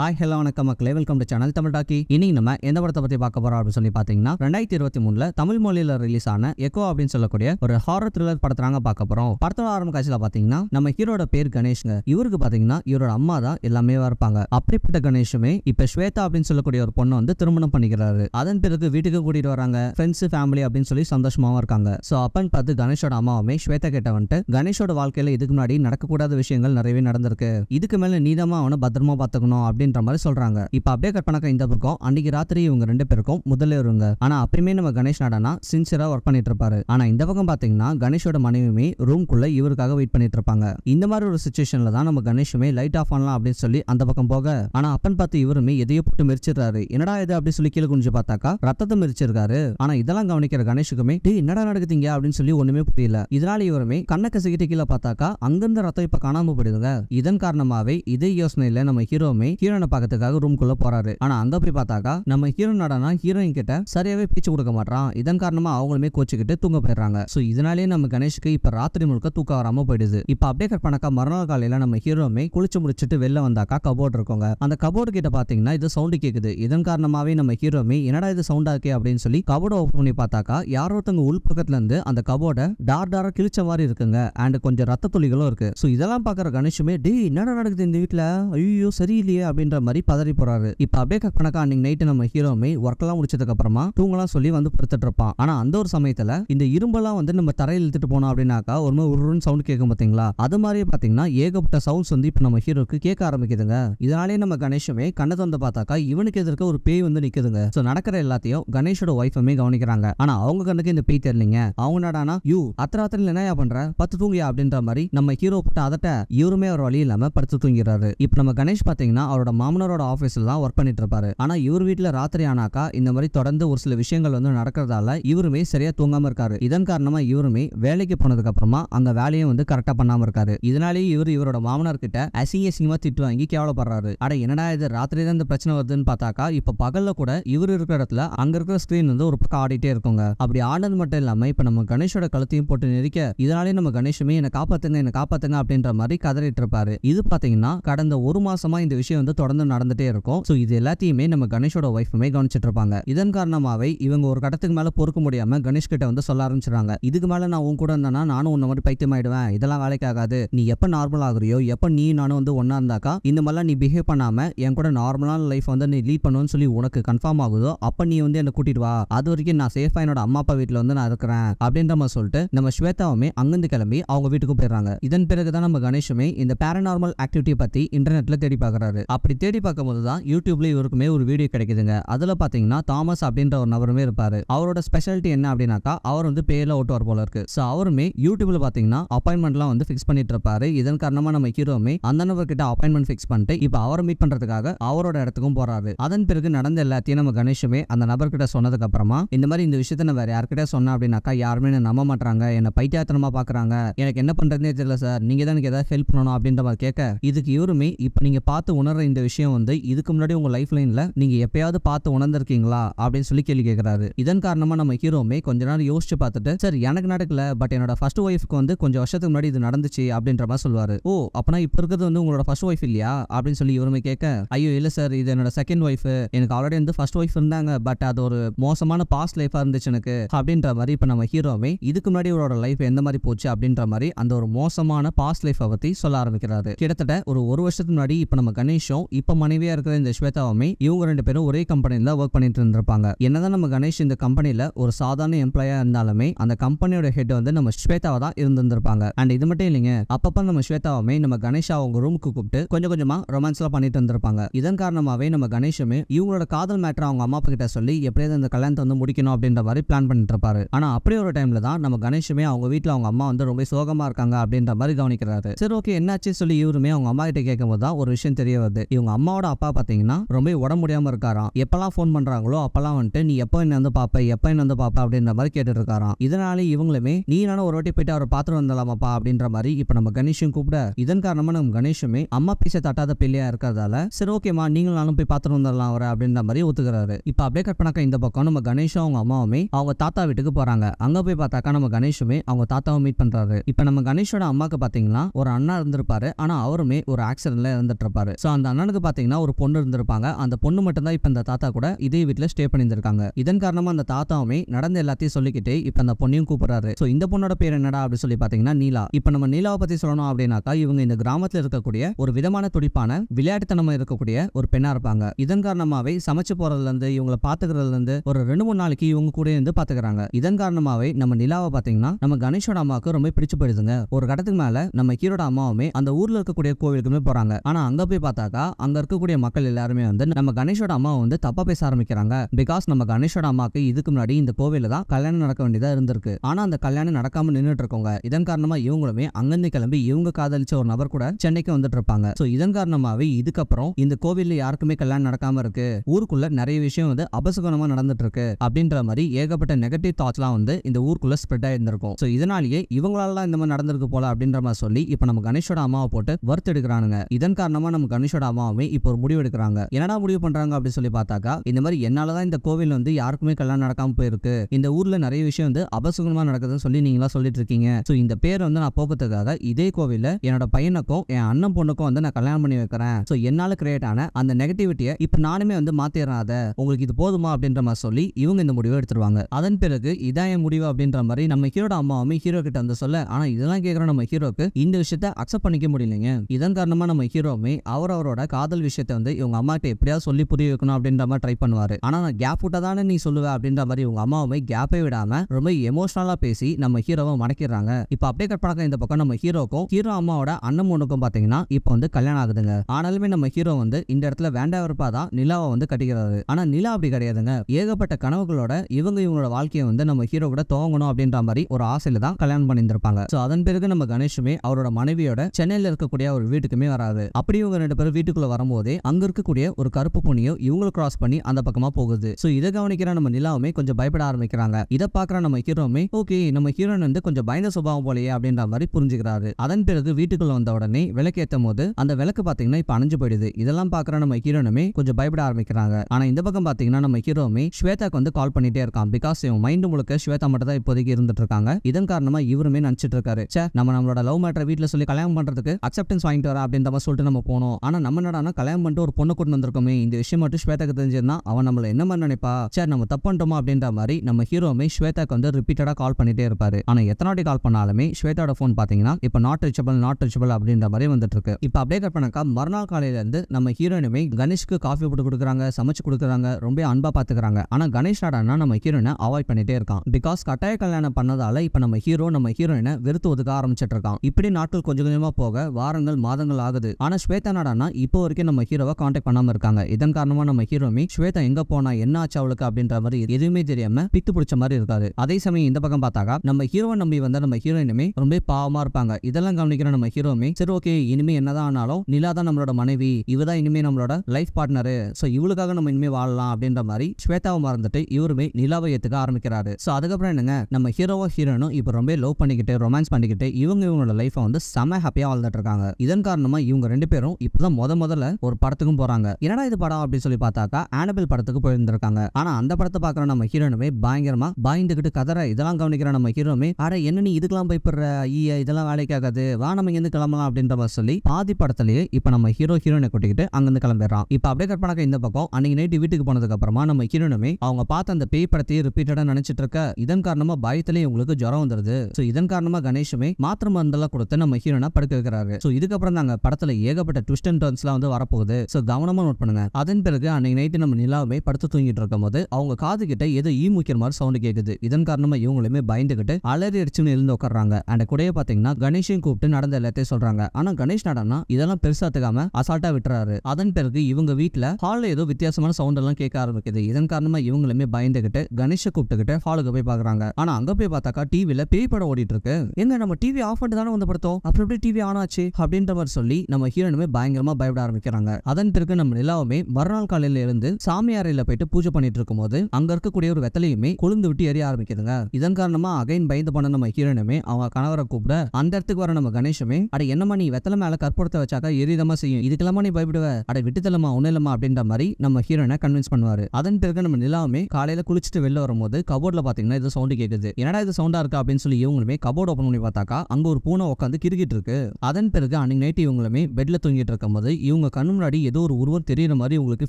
hi hello வணக்கம் மக்களே welcome to channel Tamil talkie இனி நம்ம எந்த படத்தை பத்தி பார்க்க போறோம் அப்படின்னு சொல்லி பாத்தீங்கன்னா ரெண்டாயிரத்தி இருபத்தி மூணுல தமிழ் மொழியில ரிலீஸ் ஆன எக்கோ அப்படின்னு சொல்லக்கூடிய ஒரு ஹாரர் த்ரில்லர் படத்தை நாங்க பார்க்க போறோம் படத்தோட ஆரம்ப காட்சியில பாத்தீங்கன்னா நம்ம ஹீரோட பேர் கணேஷ்ங்க இவருக்கு பாத்தீங்கன்னா இவரோட அம்மா தான் எல்லாமே இருப்பாங்க அப்படிப்பட்ட கணேஷுமே இப்ப ஸ்வேதா அப்படின்னு சொல்லக்கூடிய ஒரு பொண்ணை வந்து திருமணம் பண்ணிக்கிறாரு அதன் பிறகு வீட்டுக்கு கூட்டிட்டு வராங்க ஃப்ரெண்ட்ஸ் ஃபேமிலி அப்படின்னு சொல்லி சந்தோஷமாவும் இருக்காங்க சோ அப்பன்னு பார்த்து கணேஷோட அம்மாவுமே ஸ்வேதா கிட்ட வந்துட்டு கணேஷோட வாழ்க்கையில இதுக்கு முன்னாடி நடக்கக்கூடாத விஷயங்கள் நிறையவே நடந்திருக்கு இதுக்கு மேல நீதமா அவனை பத்திரமா பாத்துக்கணும் அப்படின்னு அப்படின்ற மாதிரி சொல்றாங்க இப்ப அப்படியே கட் பண்ணக்க இந்த பக்கம் அன்னைக்கு ராத்திரி இவங்க ரெண்டு பேருக்கும் முதல்ல இருங்க ஆனா அப்பயுமே நம்ம கணேஷ் நாடனா சின்சியரா ஒர்க் பண்ணிட்டு இருப்பாரு ஆனா இந்த பக்கம் பாத்தீங்கன்னா கணேஷோட மனைவியுமே குள்ள இவருக்காக வெயிட் பண்ணிட்டு இருப்பாங்க இந்த மாதிரி ஒரு சுச்சுவேஷன்ல தான் நம்ம கணேஷுமே லைட் ஆஃப் பண்ணலாம் அப்படின்னு சொல்லி அந்த பக்கம் போக ஆனா அப்பன் பார்த்து இவருமே எதையோ போட்டு மெரிச்சிடுறாரு என்னடா இது அப்படின்னு சொல்லி கீழே குஞ்சு பார்த்தாக்கா ரத்தத்தை மெரிச்சிருக்காரு ஆனா இதெல்லாம் கவனிக்கிற கணேஷுக்குமே டே என்னடா நடக்குதுங்க அப்படின்னு சொல்லி ஒண்ணுமே புரியல இதனால இவருமே கண்ண சிகிட்டு கீழே பார்த்தாக்கா அங்கிருந்த ரத்தம் இப்ப காணாம போயிடுதுங்க இதன் காரணமாவே இதே யோசனையில நம்ம ஹீரோமே ஹீரோனை பார்க்கறதுக்காக ரூம்குள்ள போறாரு ஆனா அங்க போய் பார்த்தாக்கா நம்ம ஹீரோ நடனா ஹீரோயின் கிட்ட சரியாவே பேச்சு கொடுக்க மாட்டான் இதன் காரணமா அவங்களுமே கோச்சுக்கிட்டு தூங்க போயிடுறாங்க சோ இதனாலேயே நம்ம கணேஷ்க்கு இப்ப ராத்திரி முழுக்க தூக்கம் வராம போயிடுது இப்ப அப்படியே கட் பண்ணாக்கா மறுநாள் காலையில நம்ம ஹீரோமே குளிச்சு முடிச்சுட்டு வெளில வந்தாக்கா கபோர்டு இருக்கோங்க அந்த கபோர்டு கிட்ட பாத்தீங்கன்னா இது சவுண்டு கேக்குது இதன் காரணமாவே நம்ம ஹீரோமே என்னடா இது சவுண்டா இருக்கே அப்படின்னு சொல்லி கபோர்டை ஓப்பன் பண்ணி பார்த்தாக்கா யாரோ ஒருத்தவங்க பக்கத்துல இருந்து அந்த கபோர்டை டார் டாரா கிழிச்ச மாதிரி இருக்குங்க அண்ட் கொஞ்சம் ரத்த துளிகளும் இருக்கு ஸோ இதெல்லாம் பாக்குற கணேஷுமே டி என்னடா நடக்குது இந்த வீட்டுல ஐயோ சரியில்லையே அப்படின்னு அப்படின்ற மாதிரி பதறி போறாரு இப்ப அப்படியே கட் அன்னைக்கு நைட்டு நம்ம ஹீரோமே எல்லாம் முடிச்சதுக்கு அப்புறமா தூங்கலாம் சொல்லி வந்து படுத்துட்டு இருப்பான் ஆனா அந்த ஒரு சமயத்துல இந்த இரும்பெல்லாம் வந்து நம்ம தரையில் இழுத்துட்டு போனோம் அப்படின்னாக்கா ஒரு மாதிரி உருன்னு சவுண்ட் கேட்கும் பாத்தீங்களா அது மாதிரியே பாத்தீங்கன்னா ஏகப்பட்ட சவுண்ட்ஸ் வந்து இப்ப நம்ம ஹீரோக்கு கேட்க ஆரம்பிக்குதுங்க இதனாலே நம்ம கணேஷுமே கண்ணை வந்து பார்த்தாக்கா இவனுக்கு எதிர்க்க ஒரு பேய் வந்து நிக்குதுங்க சோ நடக்கிற எல்லாத்தையும் கணேஷோட ஒய்ஃபுமே கவனிக்கிறாங்க ஆனா அவங்க கண்ணுக்கு இந்த பேய் தெரியலீங்க அவங்க நடானா யூ அத்தராத்திரில என்ன பண்ற பத்து தூங்கியா அப்படின்ற மாதிரி நம்ம ஹீரோ போட்டு அதட்ட இவருமே ஒரு வழி இல்லாம படுத்து தூங்கிறாரு இப்ப நம்ம கணேஷ் பாத்தீங்கன்னா அவரோட மாமனாரோட ஆஃபீஸில் தான் ஒர்க் பண்ணிட்டு இருப்பாரு ஆனால் இவர் வீட்டில் ராத்திரி ஆனாக்கா இந்த மாதிரி தொடர்ந்து ஒரு சில விஷயங்கள் வந்து நடக்கிறதால இவருமே சரியா தூங்காம இருக்காரு இதன் காரணமா இவருமே வேலைக்கு போனதுக்கு அப்புறமா அந்த வேலையை வந்து கரெக்டா பண்ணாம இருக்காரு இதனாலேயே இவர் இவரோட மாமனார் கிட்ட அசிங்க அசிங்கமா திட்டு வாங்கி கேவலப்படுறாரு அட என்னடா இது ராத்திரி தான் இந்த பிரச்சனை வருதுன்னு பார்த்தாக்கா இப்ப பகல்ல கூட இவர் இருக்கிற இடத்துல அங்க இருக்கிற ஸ்கிரீன் வந்து ஒரு பக்கம் ஆடிட்டே இருக்குங்க அப்படி ஆனது மட்டும் இல்லாம இப்ப நம்ம கணேஷோட கழுத்தையும் போட்டு நெரிக்க இதனாலேயே நம்ம கணேஷுமே என்ன காப்பாத்துங்க என்ன காப்பாத்துங்க அப்படின்ற மாதிரி கதறிட்டு இருப்பாரு இது பாத்தீங்கன்னா கடந்த ஒரு மாசமா இந்த விஷயம் வந்து தொடர்ந்து நடந்துட்டே இருக்கும் ஸோ இது எல்லாத்தையுமே நம்ம கணேஷோட ஒய்ஃபுமே கவனிச்சிட்டு இருப்பாங்க இதன் காரணமாவே இவங்க ஒரு கட்டத்துக்கு மேலே பொறுக்க முடியாம கணேஷ் கிட்ட வந்து சொல்ல ஆரம்பிச்சிடுறாங்க இதுக்கு மேலே நான் உன் கூட இருந்தேன்னா நானும் உன்ன மாதிரி ஆயிடுவேன் இதெல்லாம் வேலைக்காகாது நீ எப்போ நார்மல் ஆகுறியோ எப்போ நீ நானும் வந்து ஒன்றா இருந்தாக்கா இந்த மாதிரிலாம் நீ பிஹேவ் பண்ணாமல் என் கூட நார்மலான லைஃப் வந்து நீ லீட் பண்ணு சொல்லி உனக்கு கன்ஃபார்ம் ஆகுதோ அப்போ நீ வந்து என்னை கூட்டிட்டு வா அது வரைக்கும் நான் சேஃபா என்னோட அம்மா அப்பா வீட்டில் வந்து நான் இருக்கிறேன் அப்படின்ற மாதிரி சொல்லிட்டு நம்ம ஸ்வேதாவுமே அங்கிருந்து கிளம்பி அவங்க வீட்டுக்கு போயிடுறாங்க இதன் பிறகு தான் நம்ம கணேஷுமே இந்த பேரநார்மல் ஆக்டிவிட்டியை பற்றி இன்டர்நெட்டில் தேடி பாக்குறாரு அப்ப அப்படி தேடி பார்க்கும்போது தான் யூடியூப்ல இவருக்குமே ஒரு வீடியோ கிடைக்குதுங்க அதில் பார்த்தீங்கன்னா தாமஸ் அப்படின்ற ஒரு நபருமே இருப்பார் அவரோட ஸ்பெஷாலிட்டி என்ன அப்படின்னாக்கா அவர் வந்து பேரில் ஓட்டுவார் போல இருக்கு ஸோ அவருமே யூடியூப்ல பார்த்தீங்கன்னா அப்பாயின்மெண்ட்லாம் வந்து ஃபிக்ஸ் பண்ணிட்டு இருப்பாரு இதன் காரணமாக நம்ம ஹீரோமே அந்த நபர்கிட்ட அப்பாயின்மெண்ட் ஃபிக்ஸ் பண்ணிட்டு இப்போ அவரை மீட் பண்ணுறதுக்காக அவரோட இடத்துக்கும் போறாரு அதன் பிறகு நடந்த எல்லாத்தையும் நம்ம கணேஷுமே அந்த நபர்கிட்ட சொன்னதுக்கு அப்புறமா இந்த மாதிரி இந்த விஷயத்த நான் வேற யார்கிட்ட சொன்னா அப்படின்னாக்கா யாருமே நம்ப மாட்டாங்க என்ன பைத்தியாத்தனமா பாக்குறாங்க எனக்கு என்ன பண்றதுன்னே தெரியல சார் நீங்க தான் எனக்கு ஏதாவது ஹெல்ப் பண்ணணும் அப்படின்ற மாதிரி கேட்க இதுக்கு இவருமே இப்போ நீங்க பார்த்து உணர்ற இந்த விஷயம் வந்து இதுக்கு முன்னாடி உங்க லைஃப் லைன்ல நீங்க எப்பயாவது பார்த்து உணர்ந்திருக்கீங்களா அப்படின்னு சொல்லி கேள்வி கேட்கிறாரு இதன் காரணமா நம்ம ஹீரோமே கொஞ்ச நேரம் யோசிச்சு பார்த்துட்டு சரி எனக்கு நடக்கல பட் என்னோட ஃபர்ஸ்ட் ஒய்ஃப்க்கு வந்து கொஞ்சம் வருஷத்துக்கு முன்னாடி இது நடந்துச்சு அப்படின்ற மாதிரி சொல்லுவாரு ஓ அப்பனா இப்ப இருக்கிறது வந்து உங்களோட ஃபர்ஸ்ட் ஒய்ஃப் இல்லையா அப்படின்னு சொல்லி இவருமே கேட்க ஐயோ இல்ல சார் இது என்னோட செகண்ட் ஒய்ஃப் எனக்கு ஆல்ரெடி வந்து ஃபர்ஸ்ட் ஒய்ஃப் இருந்தாங்க பட் அது ஒரு மோசமான பாஸ்ட் லைஃபா இருந்துச்சு எனக்கு அப்படின்ற மாதிரி இப்ப நம்ம ஹீரோமே இதுக்கு முன்னாடி இவரோட லைஃப் எந்த மாதிரி போச்சு அப்படின்ற மாதிரி அந்த ஒரு மோசமான பாஸ்ட் லைஃப் பத்தி சொல்ல ஆரம்பிக்கிறாரு கிட்டத்தட்ட ஒரு ஒரு வருஷத்துக்கு முன்னாடி இப்ப நம்ம கணேஷும் இப்போ மனைவியா இருக்கிற இந்த ஸ்வேதாவுமே இவங்க ரெண்டு பேரும் ஒரே கம்பெனியில ஒர்க் பண்ணிட்டு இருந்திருப்பாங்க என்னதான் நம்ம கணேஷ் இந்த கம்பெனியில ஒரு சாதாரண எம்ப்ளாயா இருந்தாலுமே அந்த கம்பெனியோட ஹெட் வந்து நம்ம ஸ்வேதாவை தான் இருந்திருந்திருப்பாங்க அண்ட் இது மட்டும் இல்லைங்க அப்பப்ப நம்ம ஸ்வேதாவுமே நம்ம கணேஷா அவங்க ரூமுக்கு கூப்பிட்டு கொஞ்சம் கொஞ்சமா ரொமான்ஸ் பண்ணிட்டு இருந்திருப்பாங்க இதன் காரணமாவே நம்ம கணேஷுமே இவங்களோட காதல் மேட்டர் அவங்க அம்மா அப்பா கிட்ட சொல்லி எப்படியாவது இந்த கல்யாணத்தை வந்து முடிக்கணும் அப்படின்ற மாதிரி பிளான் பண்ணிட்டு இருப்பாரு ஆனா அப்படி ஒரு டைம்ல தான் நம்ம கணேஷுமே அவங்க வீட்டுல அவங்க அம்மா வந்து ரொம்ப சோகமா இருக்காங்க அப்படின்ற மாதிரி கவனிக்கிறாரு சரி ஓகே என்னாச்சு சொல்லி இவருமே அவங்க அம்மா கிட்ட கேட்கும் போது தான் ஒரு விஷயம் தெரிய வருது இவங்க அம்மாவோட அப்பா பார்த்தீங்கன்னா ரொம்ப உடம்பு முடியாமல் இருக்காராம் எப்பெல்லாம் ஃபோன் பண்றாங்களோ அப்பெல்லாம் வந்துட்டு நீ எப்போ என்ன வந்து பாப்ப எப்போ என்ன வந்து பாப்ப அப்படின்ற மாதிரி கேட்டுட்டு இருக்காராம் இதனால இவங்களுமே நீ நானும் ஒரு வாட்டி போயிட்டு அவரை பாத்திரம் வந்தலாமாப்பா அப்படின்ற மாதிரி இப்போ நம்ம கணேஷும் கூப்பிட இதன் காரணமா நம்ம கணேஷுமே அம்மா பேச தட்டாத பிள்ளையா இருக்கிறதால சரி ஓகேமா நீங்களும் நானும் போய் பாத்திரம் வந்துடலாம் அவரை அப்படின்ற மாதிரி ஒத்துக்கிறாரு இப்போ அப்படியே கட் பண்ணாக்க இந்த பக்கம் நம்ம கணேஷும் அவங்க அம்மாவுமே அவங்க தாத்தா வீட்டுக்கு போறாங்க அங்க போய் பார்த்தாக்கா நம்ம கணேஷுமே அவங்க தாத்தாவும் மீட் பண்றாரு இப்போ நம்ம கணேஷோட அம்மாக்கு பாத்தீங்கன்னா ஒரு அண்ணா இருந்திருப்பாரு ஆனா அவருமே ஒரு ஆக்சிடென்ட்ல இருந்துட்டு இருப்பாரு ஸோ அந்த அண்ணா மகனுக்கு பாத்தீங்கன்னா ஒரு பொண்ணு இருந்திருப்பாங்க அந்த பொண்ணு மட்டும்தான் இப்போ இந்த தாத்தா கூட இதே வீட்டில் ஸ்டே பண்ணியிருந்திருக்காங்க இதன் காரணமாக அந்த தாத்தாவுமே நடந்த எல்லாத்தையும் சொல்லிக்கிட்டு இப்போ அந்த பொண்ணையும் கூப்பிடுறாரு ஸோ இந்த பொண்ணோட பேர் என்னடா அப்படின்னு சொல்லி பார்த்தீங்கன்னா நீலா இப்போ நம்ம நீலாவை பற்றி சொல்லணும் அப்படின்னாக்கா இவங்க இந்த கிராமத்தில் இருக்கக்கூடிய ஒரு விதமான துடிப்பான விளையாட்டுத்தனமா இருக்கக்கூடிய ஒரு பெண்ணாக இருப்பாங்க இதன் காரணமாவே சமைச்சு இருந்து இவங்களை இருந்து ஒரு ரெண்டு மூணு நாளைக்கு இவங்க கூட இருந்து பாத்துக்கிறாங்க இதன் காரணமாவே நம்ம நிலாவை பார்த்தீங்கன்னா நம்ம கணேஷோட அம்மாவுக்கு ரொம்ப பிடிச்சு போயிடுதுங்க ஒரு கடத்துக்கு மேல நம்ம ஹீரோட அம்மாவுமே அந்த ஊரில் இருக்கக்கூடிய கோவிலுக்குமே போறாங்க ஆனா அங்க போய் பார்த்தாக்கா அங்க இருக்கக்கூடிய மக்கள் எல்லாருமே வந்து நம்ம கணேஷோட அம்மா வந்து தப்பா பேச ஆரம்பிக்கிறாங்க பிகாஸ் நம்ம கணேஷோட அம்மாக்கு இதுக்கு முன்னாடி இந்த கோவில தான் கல்யாணம் நடக்க வேண்டியதா இருந்திருக்கு ஆனா அந்த கல்யாணம் நடக்காம நின்றுட்டு இருக்கோங்க இதன் காரணமா இவங்களுமே அங்கிருந்து கிளம்பி இவங்க காதலிச்ச ஒரு நபர் கூட சென்னைக்கு வந்துட்டு இருப்பாங்க சோ இதன் காரணமாவே இதுக்கப்புறம் இந்த கோவில்ல யாருக்குமே கல்யாணம் நடக்காம இருக்கு ஊருக்குள்ள நிறைய விஷயம் வந்து அபசகுணமா நடந்துட்டு இருக்கு அப்படின்ற மாதிரி ஏகப்பட்ட நெகட்டிவ் தாட்ஸ்லாம் வந்து இந்த ஊருக்குள்ள ஸ்ப்ரெட் ஆயிருந்திருக்கும் சோ இதனாலேயே இவங்களால இந்த மாதிரி நடந்திருக்கு போல அப்படின்ற மாதிரி சொல்லி இப்போ நம்ம கணேஷோட அம்மாவை போட்டு எடுக்கிறானுங்க இதன் காரணமா நம்ம கணேஷோட அம்மா அம்மாவுமே இப்போ ஒரு முடிவு எடுக்கிறாங்க என்னடா முடிவு பண்றாங்க அப்படின்னு சொல்லி பார்த்தாக்கா இந்த மாதிரி என்னாலதான் இந்த கோவில் வந்து யாருக்குமே கல்யாணம் நடக்காம போயிருக்கு இந்த ஊர்ல நிறைய விஷயம் வந்து அபசுகமா நடக்குதுன்னு சொல்லி நீங்களா சொல்லிட்டு இருக்கீங்க ஸோ இந்த பேர் வந்து நான் போக்குறதுக்காக இதே கோவில என்னோட பையனுக்கும் என் அண்ணன் பொண்ணுக்கும் வந்து நான் கல்யாணம் பண்ணி வைக்கிறேன் ஸோ என்னால கிரியேட் ஆன அந்த நெகட்டிவிட்டியை இப்போ நானுமே வந்து மாத்திராத உங்களுக்கு இது போதுமா அப்படின்ற மாதிரி சொல்லி இவங்க இந்த முடிவை எடுத்துருவாங்க அதன் பிறகு இதான் என் முடிவு அப்படின்ற மாதிரி நம்ம ஹீரோட அம்மாவுமே ஹீரோ கிட்ட வந்து சொல்ல ஆனா இதெல்லாம் கேட்குற நம்ம ஹீரோக்கு இந்த விஷயத்த அக்செப்ட் பண்ணிக்க முடியலைங்க இதன் காரணமா நம்ம ஹீரோவுமே அவர் அவரோட காதல் விஷயத்த வந்து இவங்க அம்மாட்ட எப்படியாவது சொல்லி புரிய வைக்கணும் அப்படின்ற மாதிரி ட்ரை பண்ணுவார் ஆனா நான் கேப் விட்டா தானே நீ சொல்லுவ அப்படின்ற மாதிரி இவங்க அம்மாவுமே கேப்பே விடாம ரொம்ப எமோஷனலா பேசி நம்ம ஹீரோவை மடக்கிறாங்க இப்ப அப்படியே கட் பண்ணாத இந்த பக்கம் நம்ம ஹீரோக்கும் ஹீரோ அம்மாவோட அண்ணன் மூணுக்கும் பாத்தீங்கன்னா இப்போ வந்து கல்யாணம் ஆகுதுங்க ஆனாலுமே நம்ம ஹீரோ வந்து இந்த இடத்துல வேண்டாம் இருப்பா தான் நிலாவை வந்து கட்டிக்கிறாரு ஆனா நிலா அப்படி கிடையாதுங்க ஏகப்பட்ட கனவுகளோட இவங்க இவங்களோட வாழ்க்கையை வந்து நம்ம ஹீரோ கூட துவங்கணும் அப்படின்ற மாதிரி ஒரு ஆசையில தான் கல்யாணம் பண்ணியிருந்திருப்பாங்க சோ அதன் பிறகு நம்ம கணேஷுமே அவரோட மனைவியோட சென்னையில இருக்கக்கூடிய ஒரு வீட்டுக்குமே வராது அப்படி இவங்க ரெண்டு பேரும் வீட்டுக்கு வீட்டுக்குள்ள வரும்போதே அங்க இருக்கக்கூடிய ஒரு கருப்பு புனியோ இவங்களை கிராஸ் பண்ணி அந்த பக்கமா போகுது சோ இதை கவனிக்கிற நம்ம நிலாவுமே கொஞ்சம் பயப்பட ஆரம்பிக்கிறாங்க இதை பாக்குற நம்ம ஹீரோமே ஓகே நம்ம ஹீரோன் வந்து கொஞ்சம் பயந்த சுபாவம் போலயே அப்படின்ற மாதிரி புரிஞ்சுக்கிறாரு அதன் பிறகு வீட்டுக்குள்ள வந்த உடனே விளக்கு ஏத்தும் போது அந்த விளக்கு பாத்தீங்கன்னா இப்ப அணைஞ்சு போயிடுது இதெல்லாம் பாக்குற நம்ம ஹீரோனுமே கொஞ்சம் பயப்பட ஆரம்பிக்கிறாங்க ஆனா இந்த பக்கம் பாத்தீங்கன்னா நம்ம ஹீரோமே ஸ்வேதாக்கு வந்து கால் பண்ணிட்டே இருக்கான் பிகாஸ் இவன் மைண்ட் முழுக்க ஸ்வேதா மட்டும் தான் இப்போதைக்கு இருந்துட்டு இருக்காங்க இதன் காரணமா இவருமே நினைச்சிட்டு இருக்காரு நம்ம நம்மளோட லவ் மேட்டர் வீட்டுல சொல்லி கல்யாணம் பண்றதுக்கு அக்செப்டன்ஸ் வாங்கிட்டு வர அப்படின்ற மாதிரி சொல்லிட்டு நம்ம போனோம் ஆனா நம்ம என்னடானா கல்யாணம் பண்ணிட்டு ஒரு பொண்ணு கொண்டு வந்திருக்கோமே இந்த விஷயம் மட்டும் ஸ்வேதாக்கு தெரிஞ்சிருந்தா அவன் நம்மள என்ன மாதிரி நினைப்பா சார் நம்ம தப்பு பண்ணிட்டோமா அப்படின்ற மாதிரி நம்ம ஹீரோமே ஸ்வேதாக்கு வந்து ரிப்பீட்டடா கால் பண்ணிட்டே இருப்பாரு ஆனா எத்தனாடி கால் பண்ணாலுமே ஸ்வேதாவோட ஃபோன் பாத்தீங்கன்னா இப்போ நாட் ரிச்சபிள் நாட் ரிச்சபிள் அப்படின்ற மாதிரி வந்துட்டு இருக்கு இப்போ அப்படியே கற்பனாக்கா மறுநாள் காலையில இருந்து நம்ம ஹீரோயினுமே கணேஷ்க்கு காஃபி போட்டு கொடுக்குறாங்க சமைச்சு கொடுக்குறாங்க ரொம்ப அன்பா பாத்துக்கிறாங்க ஆனா கணேஷ் நாடானா நம்ம ஹீரோயினை அவாய்ட் பண்ணிட்டே இருக்கான் பிகாஸ் கட்டாய கல்யாணம் பண்ணதால இப்ப நம்ம ஹீரோ நம்ம ஹீரோயினை வெறுத்து ஒதுக்க ஆரம்பிச்சிட்டு இருக்கான் இப்படி நாட்கள் கொஞ்சம் கொஞ்சமா போக வாரங்கள் மாதங்கள் ஆகுது ஆனா ஸ்வேதா நாடானா இப்போ இப்போ வரைக்கும் நம்ம ஹீரோவை காண்டாக்ட் பண்ணாம இருக்காங்க இதன் காரணமா நம்ம ஹீரோமி ஸ்வேதா எங்க போனா என்ன ஆச்சு அவளுக்கு அப்படின்ற மாதிரி எதுவுமே தெரியாம பித்து பிடிச்ச மாதிரி இருக்காது அதே சமயம் இந்த பக்கம் பார்த்தா நம்ம ஹீரோவை நம்பி வந்த நம்ம ஹீரோயினுமே ரொம்ப பாவமா இருப்பாங்க இதெல்லாம் கவனிக்கிற நம்ம ஹீரோமி சரி ஓகே இனிமே என்னதான் ஆனாலும் நிலா தான் நம்மளோட மனைவி இவதான் இனிமே நம்மளோட லைஃப் பார்ட்னரு சோ இவளுக்காக நம்ம இனிமே வாழலாம் அப்படின்ற மாதிரி ஸ்வேதாவை மறந்துட்டு இவருமே நிலாவை ஏத்துக்க ஆரம்பிக்கிறாரு சோ அதுக்கப்புறம் என்னங்க நம்ம ஹீரோவோ ஹீரோனும் இப்போ ரொம்ப லவ் பண்ணிக்கிட்டு ரொமான்ஸ் பண்ணிக்கிட்டு இவங்க இவங்களோட லைஃப் வந்து செம ஹாப்பியா வாழ்ந்துட்டு இருக்காங்க இதன் காரணமா இவங்க ரெண்டு பேரும் இப்பதான் முத முதல்ல ஒரு படத்துக்கும் போறாங்க என்னடா இது படம் அப்படின்னு சொல்லி பார்த்தாக்கா ஆனபிள் படத்துக்கு போயிருந்திருக்காங்க ஆனா அந்த படத்தை பாக்குற நம்ம ஹீரோனுமே பயங்கரமா பயந்துகிட்டு கதற இதெல்லாம் கவனிக்கிற நம்ம ஹீரோமே அட என்ன நீ இதுக்கெல்லாம் பயப்படுற ஈய இதெல்லாம் வேலைக்காகாது வா நம்ம எங்கிருந்து கிளம்பலாம் அப்படின்ற மாதிரி சொல்லி பாதி படத்திலேயே இப்ப நம்ம ஹீரோ ஹீரோனை கூட்டிகிட்டு அங்கிருந்து கிளம்பிடுறான் இப்ப அப்படியே கற்பனாக்க இந்த பக்கம் அன்னைக்கு நைட்டு வீட்டுக்கு போனதுக்கு அப்புறமா நம்ம ஹீரோனுமே அவங்க பார்த்த அந்த பேய் படத்தையே ரிப்பீட்டடா நினைச்சிட்டு இருக்க இதன் காரணமா பயத்திலேயே உங்களுக்கு ஜுரம் வந்துருது இதன் காரணமா கணேஷுமே மாத்திர மருந்தெல்லாம் கொடுத்து நம்ம ஹீரோனா படுக்க வைக்கிறாரு சோ இதுக்கப்புறம் தாங்க படத்துல ஏகப்பட்ட ட்விஸ்ட் அண்ட் டர்ன்ஸ்லாம் வந்து வரப்போகுது ஸோ கவனமா நோட் பண்ணுங்க அதன் பிறகு அன்னைக்கு நைட்டு நம்ம நிலாவே படுத்து தூங்கிட்டு இருக்கும் போது அவங்க காது கிட்ட ஏதோ ஈ முக்கிற மாதிரி சவுண்டு கேட்குது இதன் காரணமாக இவங்களுமே பயந்துகிட்டு அலறி அடிச்சுன்னு எழுந்து உட்கார்றாங்க அந்த கூடயே பார்த்தீங்கன்னா கணேஷையும் கூப்பிட்டு நடந்த எல்லாத்தையும் சொல்றாங்க ஆனால் கணேஷ் நடனா இதெல்லாம் பெருசா எடுத்துக்காம அசால்ட்டா விட்டுறாரு அதன் பிறகு இவங்க வீட்டில் ஹால்ல ஏதோ வித்தியாசமான சவுண்ட் எல்லாம் கேட்க ஆரம்பிக்குது இதன் காரணமாக இவங்களுமே பயந்துகிட்டு கணேஷை கூப்பிட்டுக்கிட்டு ஹாலுக்கு போய் பாக்குறாங்க ஆனா அங்க போய் பார்த்தாக்கா டிவில பேய் படம் ஓடிட்டு இருக்கு எங்க நம்ம டிவி ஆஃப் பண்ணிட்டு தானே வந்து படுத்தோம் அப்புறம் எப்படி டிவி ஆன் ஆச்சு அப்படின்ற மாதிரி சொல்லி நம்ம ஹீரோனுமே பயங்கரமாக பயப்பட ஆரம்பிக்கிறாங்க அதன் பிறகு நம்ம நிலாவுமே மறுநாள் காலையில இருந்து சாமி அறையில போயிட்டு பூஜை பண்ணிட்டு இருக்கும் போது அங்க இருக்கக்கூடிய ஒரு வெத்தலையுமே கொழுந்து விட்டு எரிய ஆரம்பிக்குதுங்க இதன் காரணமா அகைன் பயந்து பண்ண நம்ம ஹீரனுமே அவங்க கணவரை கூப்பிட அந்த இடத்துக்கு வர நம்ம கணேஷுமே அட என்னமா நீ வெத்தலை மேல கற்பூரத்தை வச்சாக்கா எரிதமா செய்யும் இதுக்கெல்லாமா நீ பயப்படுவ அட விட்டுத்தலமா உணலமா இல்லமா அப்படின்ற மாதிரி நம்ம ஹீரோனை கன்வின்ஸ் பண்ணுவாரு அதன் பிறகு நம்ம நிலாவுமே காலையில குளிச்சுட்டு வெளில வரும்போது கபோர்ட்ல பாத்தீங்கன்னா இது சவுண்ட் கேக்குது என்னடா இது சவுண்டா இருக்கா அப்படின்னு சொல்லி இவங்களுமே கபோர்ட் ஓப்பன் பண்ணி பார்த்தாக்கா அங்க ஒரு பூனை உட்காந்து கிரிக்கிட்டு இருக்கு அதன் பிறகு அன்னைக்கு நைட்டு இவங்களுமே பெட்ல தூங்கிட்டு இருக்கும் போது இவங்க கண்ணு முன்னாடி ஏதோ ஒரு உருவம் தெரியற மாதிரி உங்களுக்கு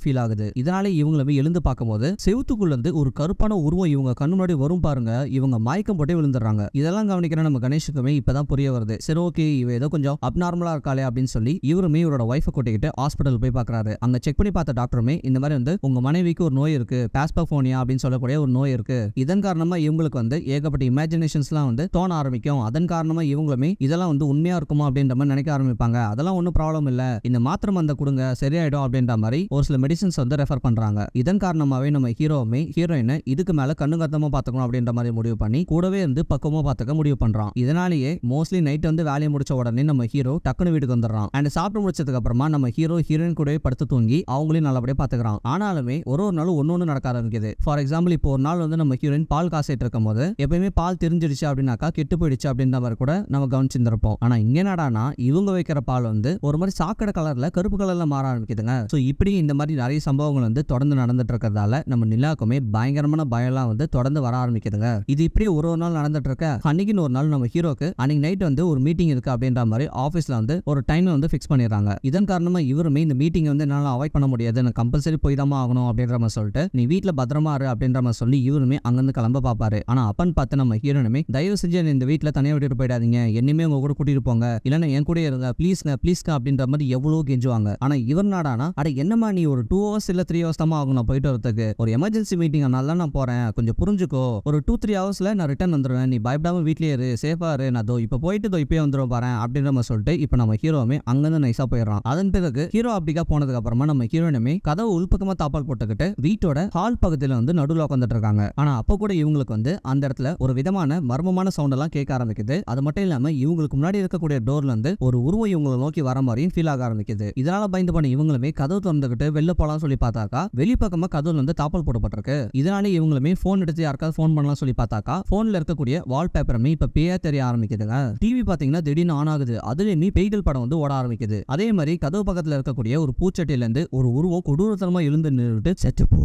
ஃபீல் ஆகுது இதனாலே இவங்களுமே எழுந்து பார்க்கும் போது செவத்துக்குள்ள இருந்து ஒரு கருப்பான உருவம் இவங்க கண்ணு முன்னாடி வரும் பாருங்க இவங்க மயக்கம் போட்டே விழுந்துடுறாங்க இதெல்லாம் கவனிக்கிற நம்ம கணேஷுக்குமே இப்பதான் புரிய வருது சரி ஓகே இவ ஏதோ கொஞ்சம் அப்நார்மலா இருக்காளே அப்படின்னு சொல்லி இவருமே இவரோட ஒய்ஃபை கூட்டிக்கிட்டு ஹாஸ்பிட்டல் போய் பாக்குறாரு அங்க செக் பண்ணி பார்த்த டாக்டருமே இந்த மாதிரி வந்து உங்க மனைவிக்கு ஒரு நோய் இருக்கு பாஸ்போனியா அப்படின்னு சொல்லக்கூடிய ஒரு நோய் இருக்கு இதன் காரணமா இவங்களுக்கு வந்து ஏகப்பட்ட இமேஜினேஷன்ஸ்லாம் வந்து தோண ஆரம்பிக்கும் அதன் காரணமா இவங்களுமே இதெல்லாம் வந்து உண்மையா இருக்குமா அப்படின்ற மாதிரி நினைக்க ஆரம்பிப்பாங்க அதெல்லாம் ஒன்றும் ப்ராப்ளம் இல்லை இந்த மாத்திரை சீக்கிரம் வந்து கொடுங்க சரியாயிடும் அப்படின்ற மாதிரி ஒரு சில மெடிசன்ஸ் வந்து ரெஃபர் பண்றாங்க இதன் காரணமாவே நம்ம ஹீரோவுமே ஹீரோயினை இதுக்கு மேல கண்ணுங்கத்தமா பாத்துக்கணும் அப்படின்ற மாதிரி முடிவு பண்ணி கூடவே இருந்து பக்கமா பாத்துக்க முடிவு பண்றான் இதனாலேயே மோஸ்ட்லி நைட் வந்து வேலையை முடிச்ச உடனே நம்ம ஹீரோ டக்குனு வீட்டுக்கு வந்துடுறான் அண்ட் சாப்பிட்டு முடிச்சதுக்கு அப்புறமா நம்ம ஹீரோ ஹீரோயின் கூடவே படுத்து தூங்கி அவங்களையும் நல்லபடியா பாத்துக்கிறான் ஆனாலுமே ஒரு ஒரு நாள் ஒன்னொன்னு நடக்க ஆரம்பிக்குது ஃபார் எக்ஸாம்பிள் இப்போ ஒரு நாள் வந்து நம்ம ஹீரோயின் பால் காசிட்டு இருக்கும் போது எப்பயுமே பால் தெரிஞ்சிடுச்சு அப்படின்னாக்கா கெட்டு போயிடுச்சு அப்படின்ற மாதிரி கூட நம்ம கவனிச்சிருந்திருப்போம் ஆனா இங்க என்னடானா இவங்க வைக்கிற பால் வந்து ஒரு மாதிரி சாக்கடை கலர்ல கருப்பு எல்லாம் மாற ஆரம்பிக்குதுங்க ஸோ இப்படி இந்த மாதிரி நிறைய சம்பவங்கள் வந்து தொடர்ந்து நடந்துட்டு இருக்கிறதால நம்ம நிலாக்குமே பயங்கரமான பயம்லாம் வந்து தொடர்ந்து வர ஆரம்பிக்குதுங்க இது இப்படி ஒரு ஒரு நாள் நடந்துட்டு இருக்க அன்னைக்குன்னு ஒரு நாள் நம்ம ஹீரோக்கு அன்னைக்கு நைட் வந்து ஒரு மீட்டிங் இருக்கு அப்படின்ற மாதிரி ஆஃபீஸ்ல வந்து ஒரு டைம் வந்து ஃபிக்ஸ் பண்ணிடுறாங்க இதன் காரணமா இவருமே இந்த மீட்டிங் வந்து என்னால் அவாய்ட் பண்ண முடியாது எனக்கு கம்பல்சரி போய் தான் ஆகணும் அப்படின்ற மாதிரி சொல்லிட்டு நீ வீட்டில் பத்திரமா இரு அப்படின்ற மாதிரி சொல்லி இவருமே அங்கிருந்து கிளம்ப பார்ப்பாரு ஆனா அப்பன்னு பார்த்து நம்ம ஹீரோனுமே தயவு செஞ்சு இந்த வீட்டில் தனியாக விட்டுட்டு போயிடாதீங்க என்னமே உங்க கூட கூட்டிட்டு போங்க இல்லைன்னா என் கூட இருங்க ப்ளீஸ்ங்க ப்ளீஸ்ங்க அப்படின்ற மாதிரி எவ்வளோ கெஞ்சு அலைஞ்சுவாங்க ஆனா இவர் நாடானா அட என்னமா நீ ஒரு டூ ஹவர்ஸ் இல்ல த்ரீ ஹவர்ஸ் தான் ஆகும் நான் போயிட்டு வரதுக்கு ஒரு எமர்ஜென்சி மீட்டிங் அதனால நான் போறேன் கொஞ்சம் புரிஞ்சுக்கோ ஒரு டூ த்ரீ ஹவர்ஸ்ல நான் ரிட்டர்ன் வந்துடுவேன் நீ பயப்படாம வீட்லயே இரு சேஃபா இரு நான் தோ இப்போ போயிட்டு தோ இப்பயே வந்துடும் பாரு அப்படின்ற மாதிரி சொல்லிட்டு இப்ப நம்ம ஹீரோவுமே அங்கிருந்து நைஸா போயிடறோம் அதன் பிறகு ஹீரோ அப்படிக்கா போனதுக்கு அப்புறமா நம்ம ஹீரோயினுமே கதவு உள்பக்கமா தாப்பால் போட்டுக்கிட்டு வீட்டோட ஹால் பகுதியில வந்து நடுவில் உட்காந்துட்டு இருக்காங்க ஆனா அப்ப கூட இவங்களுக்கு வந்து அந்த இடத்துல ஒரு விதமான மர்மமான சவுண்ட் எல்லாம் கேட்க ஆரம்பிக்குது அது மட்டும் இல்லாம இவங்களுக்கு முன்னாடி இருக்கக்கூடிய டோர்ல இருந்து ஒரு உருவம் இவங்களை நோக்கி வர மாதிரியும் ஃபீல் ஆக ஆரம்பிக்குது இதனால பயந்து போன இவங்களுமே கதவு திறந்துகிட்டு வெளில போலாம் சொல்லி பார்த்தாக்கா வெளிப்பக்கமா கதவுல வந்து தாப்பல் போடப்பட்டிருக்கு இதனால இவங்களுமே போன் எடுத்து யாருக்காவது போன் பண்ணலாம் சொல்லி பார்த்தாக்கா போன்ல இருக்கக்கூடிய வால் பேப்பருமே இப்ப பேய தெரிய ஆரம்பிக்குதுங்க டிவி பாத்தீங்கன்னா திடீர்னு ஆன் ஆகுது அதுலயுமே பெய்தல் படம் வந்து ஓட ஆரம்பிக்குது அதே மாதிரி கதவு பக்கத்துல இருக்கக்கூடிய ஒரு பூச்சட்டில இருந்து ஒரு உருவம் கொடூரத்தனமா எழுந்து நின்றுட்டு செத்து போ